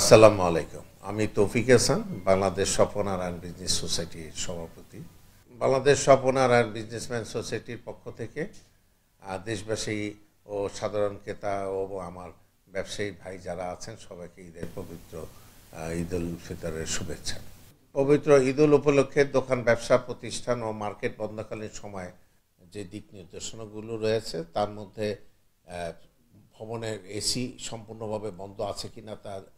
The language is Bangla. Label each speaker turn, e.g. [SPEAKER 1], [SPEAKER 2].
[SPEAKER 1] আসসালামু আলাইকুম আমি তৌফিক হাসান বাংলাদেশ সপনার অ্যান্ড বিজনেস সোসাইটির সভাপতি বাংলাদেশ স্বপন আর বিজনেসম্যান সোসাইটির পক্ষ থেকে দেশবাসী ও সাধারণ ক্রেতা ও আমার ব্যবসায়ী ভাই যারা আছেন সবাইকে ঈদের পবিত্র ঈদ উল ফিতরের শুভেচ্ছা পবিত্র ঈদ উল উপলক্ষে দোকান ব্যবসা প্রতিষ্ঠান ও মার্কেট বন্ধকালীন সময় যে দিক নির্দেশনাগুলো রয়েছে তার মধ্যে ভবনের এসি সম্পূর্ণভাবে বন্ধ আছে কিনা তা